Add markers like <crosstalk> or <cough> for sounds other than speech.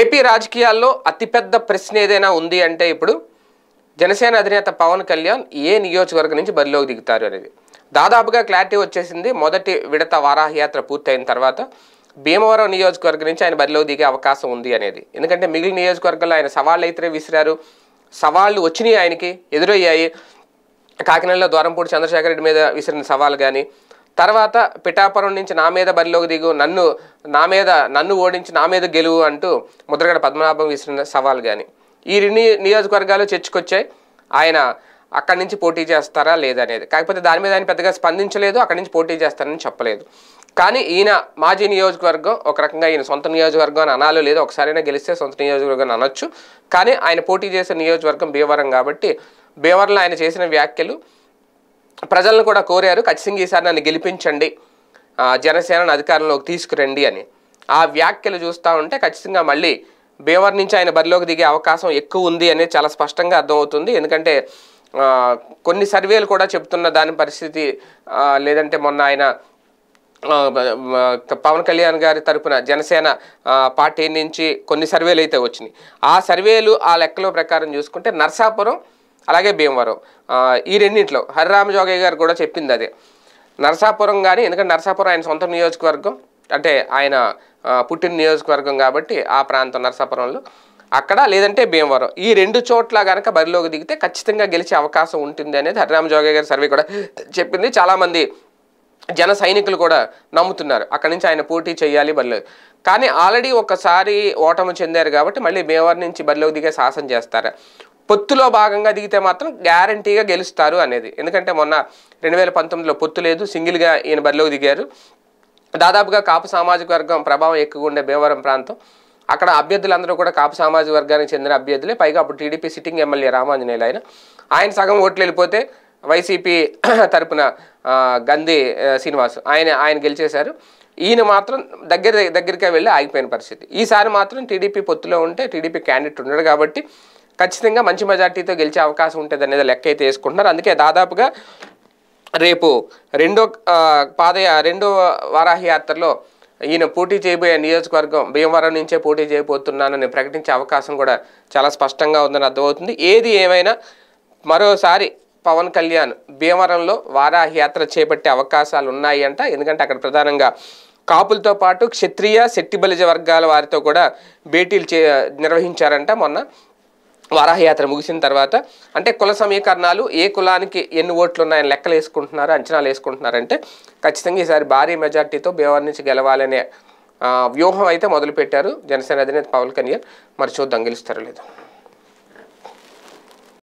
AP రాజకీయాల్లో అతిపెద్ద ప్రశ్న ఏదైనా ఉంది అంటే ఇప్పుడు జనసేన అధినేత పవన్ కళ్యాణ్ ఏ నియోజకవర్గం నుంచి బరిలోకి దిగుతారు అనేది దాదాపుగా క్లారిటీ వచ్చేసింది మొదటి విడత వారాహయాత్ర పూర్తయిన తర్వాత భీమవరం నియోజకవర్గం నుంచి ఆయన బరిలోకి దిగే అవకాశం ఉంది అనేది ఎందుకంటే మిగిలిన నియోజకవర్గంలో ఆయన సవాళ్ళు అయితే విసిరారు సవాళ్ళు వచ్చినాయి ఆయనకి ఎదురయ్యాయి కాకినాడలో ద్వారంపూడి చంద్రశేఖర రెడ్డి మీద విసిరిన సవాల్ కానీ తర్వాత పిఠాపురం నుంచి నా మీద బరిలోకి దిగు నన్ను నా మీద నన్ను ఓడించి నా మీద గెలువు అంటూ ముద్రగడ పద్మనాభం విసిరిన సవాల్ కానీ ఈ రెండు నియోజకవర్గాలు చర్చకొచ్చాయి ఆయన అక్కడి నుంచి పోటీ చేస్తారా లేదనేది కాకపోతే దాని మీద ఆయన పెద్దగా స్పందించలేదు అక్కడి నుంచి పోటీ చేస్తారని చెప్పలేదు కానీ ఈయన మాజీ నియోజకవర్గం ఒక రకంగా ఈయన సొంత నియోజకవర్గం అని అనాలో లేదు ఒకసారైనా గెలిస్తే సొంత నియోజకవర్గం అనొచ్చు కానీ ఆయన పోటీ చేసే నియోజకవర్గం భీవరం కాబట్టి భీవరంలో ఆయన చేసిన వ్యాఖ్యలు ప్రజలను కూడా కోరారు ఖచ్చితంగా ఈసారి నన్ను గెలిపించండి జనసేనను అధికారంలోకి తీసుకురండి అని ఆ వ్యాఖ్యలు చూస్తూ ఉంటే ఖచ్చితంగా మళ్ళీ బీవర్ నుంచి ఆయన బరిలోకి దిగే అవకాశం ఎక్కువ ఉంది అనేది చాలా స్పష్టంగా అర్థమవుతుంది ఎందుకంటే కొన్ని సర్వేలు కూడా చెప్తున్న దాని పరిస్థితి లేదంటే మొన్న ఆయన పవన్ కళ్యాణ్ గారి తరపున జనసేన పార్టీ నుంచి కొన్ని సర్వేలు అయితే వచ్చినాయి ఆ సర్వేలు ఆ లెక్కల ప్రకారం చూసుకుంటే నర్సాపురం అలాగే భీమవరం ఈ రెండింటిలో హరిరామ గారు కూడా చెప్పింది అదే నరసాపురం కానీ ఎందుకంటే నరసాపురం ఆయన సొంత నియోజకవర్గం అంటే ఆయన పుట్టిన నియోజకవర్గం కాబట్టి ఆ ప్రాంతం నరసాపురంలో అక్కడ లేదంటే భీమవరం ఈ రెండు చోట్ల కనుక బరిలోకి దిగితే ఖచ్చితంగా గెలిచే అవకాశం ఉంటుంది అనేది హరిరామ గారి సర్వే కూడా చెప్పింది చాలామంది జన సైనికులు కూడా నమ్ముతున్నారు అక్కడి నుంచి ఆయన పోటీ చేయాలి బరిలో కానీ ఆల్రెడీ ఒకసారి ఓటమి చెందారు కాబట్టి మళ్ళీ భీమవరం నుంచి బరిలోకి దిగే సాహసం చేస్తారు పొత్తులో భాగంగా దిగితే మాత్రం గ్యారంటీగా గెలుస్తారు అనేది ఎందుకంటే మొన్న రెండు వేల పంతొమ్మిదిలో పొత్తు లేదు సింగిల్గా ఈయన బరిలోకి దిగారు దాదాపుగా కాపు సామాజిక వర్గం ప్రభావం ఎక్కువగా ఉండే భీమవరం ప్రాంతం అక్కడ అభ్యర్థులందరూ కూడా కాపు సామాజిక వర్గానికి చెందిన అభ్యర్థులే పైగా అప్పుడు టీడీపీ సిట్టింగ్ ఎమ్మెల్యే రామాంజనేయులు ఆయన ఆయన సగం ఓట్లు వెళ్ళిపోతే వైసీపీ <clears throat> తరపున గంధీ శ్రీనివాస్ ఆయన ఆయన గెలిచేశారు ఈయన మాత్రం దగ్గర దగ్గరికే వెళ్ళి ఆగిపోయిన పరిస్థితి ఈసారి మాత్రం టీడీపీ పొత్తులో ఉంటే టీడీపీ క్యాండిడేట్ ఉన్నాడు కాబట్టి ఖచ్చితంగా మంచి మెజార్టీతో గెలిచే అవకాశం ఉంటుంది అనేది లెక్క అయితే వేసుకుంటున్నారు అందుకే దాదాపుగా రేపు రెండో పాదయ రెండో వారాహి యాత్రలో ఈయన పోటీ చేయబోయే నియోజకవర్గం భీమవరం నుంచే పోటీ చేయబోతున్నానని ప్రకటించే అవకాశం కూడా చాలా స్పష్టంగా ఉందని అర్థమవుతుంది ఏది ఏమైనా మరోసారి పవన్ కళ్యాణ్ భీమవరంలో వారాహి యాత్ర చేపట్టే అవకాశాలు ఉన్నాయి అంట ఎందుకంటే అక్కడ ప్రధానంగా కాపులతో పాటు క్షత్రియ శెట్టిబలిజ వర్గాల వారితో కూడా భేటీలు చే నిర్వహించారంట మొన్న వారాహయాత్ర ముగిసిన తర్వాత అంటే కుల సమీకరణాలు ఏ కులానికి ఎన్ని ఓట్లు ఉన్నాయని లెక్కలు వేసుకుంటున్నారు అంచనాలు వేసుకుంటున్నారంటే ఖచ్చితంగా ఈసారి భారీ మెజార్టీతో బీహార్ నుంచి గెలవాలనే వ్యూహం అయితే మొదలుపెట్టారు జనసేన అధినేత పవన్ కళ్యాణ్ మరి చూద్దాం గెలుస్తారు లేదు